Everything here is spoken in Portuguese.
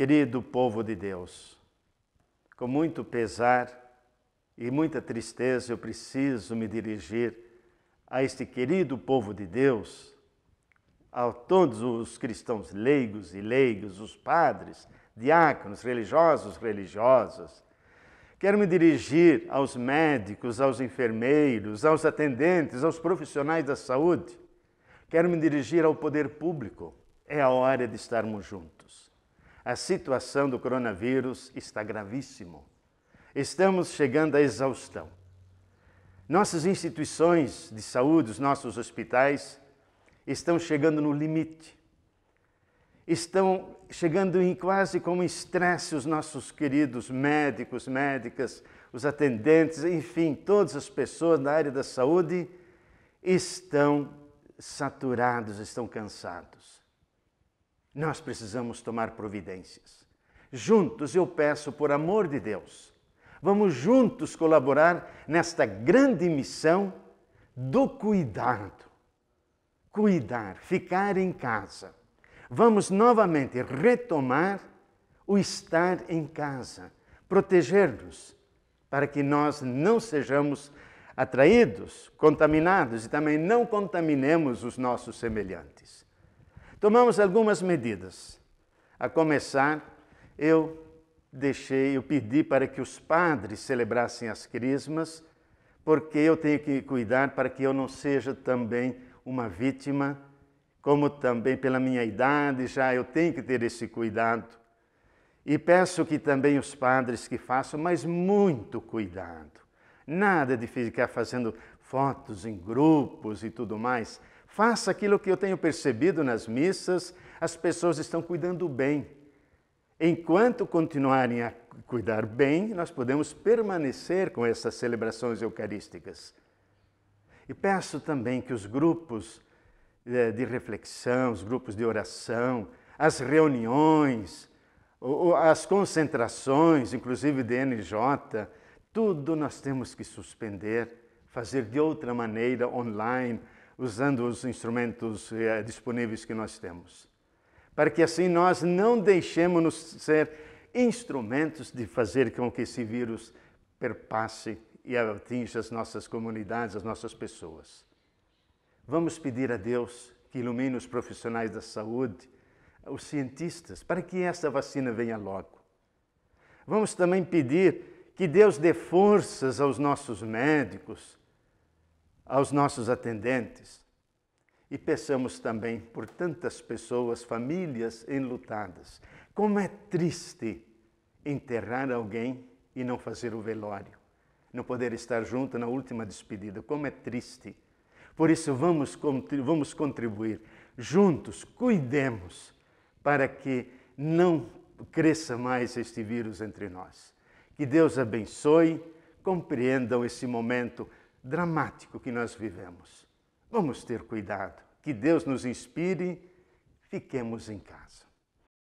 Querido povo de Deus, com muito pesar e muita tristeza eu preciso me dirigir a este querido povo de Deus, a todos os cristãos leigos e leigos, os padres, diáconos, religiosos, religiosas. Quero me dirigir aos médicos, aos enfermeiros, aos atendentes, aos profissionais da saúde. Quero me dirigir ao poder público. É a hora de estarmos juntos a situação do coronavírus está gravíssimo. Estamos chegando à exaustão. Nossas instituições de saúde, os nossos hospitais, estão chegando no limite. Estão chegando em quase como estresse os nossos queridos médicos, médicas, os atendentes, enfim, todas as pessoas da área da saúde estão saturados, estão cansados. Nós precisamos tomar providências. Juntos, eu peço, por amor de Deus, vamos juntos colaborar nesta grande missão do cuidado. Cuidar, ficar em casa. Vamos novamente retomar o estar em casa, proteger-nos, para que nós não sejamos atraídos, contaminados e também não contaminemos os nossos semelhantes. Tomamos algumas medidas. A começar, eu deixei, eu pedi para que os padres celebrassem as crismas, porque eu tenho que cuidar para que eu não seja também uma vítima, como também pela minha idade já eu tenho que ter esse cuidado. E peço que também os padres que façam, mas muito cuidado. Nada de ficar fazendo fotos em grupos e tudo mais. Faça aquilo que eu tenho percebido nas missas, as pessoas estão cuidando bem. Enquanto continuarem a cuidar bem, nós podemos permanecer com essas celebrações eucarísticas. E peço também que os grupos eh, de reflexão, os grupos de oração, as reuniões, as concentrações, inclusive de NJ, tudo nós temos que suspender, fazer de outra maneira, online, usando os instrumentos eh, disponíveis que nós temos. Para que assim nós não deixemos-nos ser instrumentos de fazer com que esse vírus perpasse e atinja as nossas comunidades, as nossas pessoas. Vamos pedir a Deus que ilumine os profissionais da saúde, os cientistas, para que essa vacina venha logo. Vamos também pedir que Deus dê forças aos nossos médicos, aos nossos atendentes e peçamos também por tantas pessoas, famílias enlutadas. Como é triste enterrar alguém e não fazer o velório, não poder estar junto na última despedida. Como é triste. Por isso, vamos, vamos contribuir. Juntos, cuidemos para que não cresça mais este vírus entre nós. Que Deus abençoe, compreendam esse momento dramático que nós vivemos. Vamos ter cuidado. Que Deus nos inspire. Fiquemos em casa.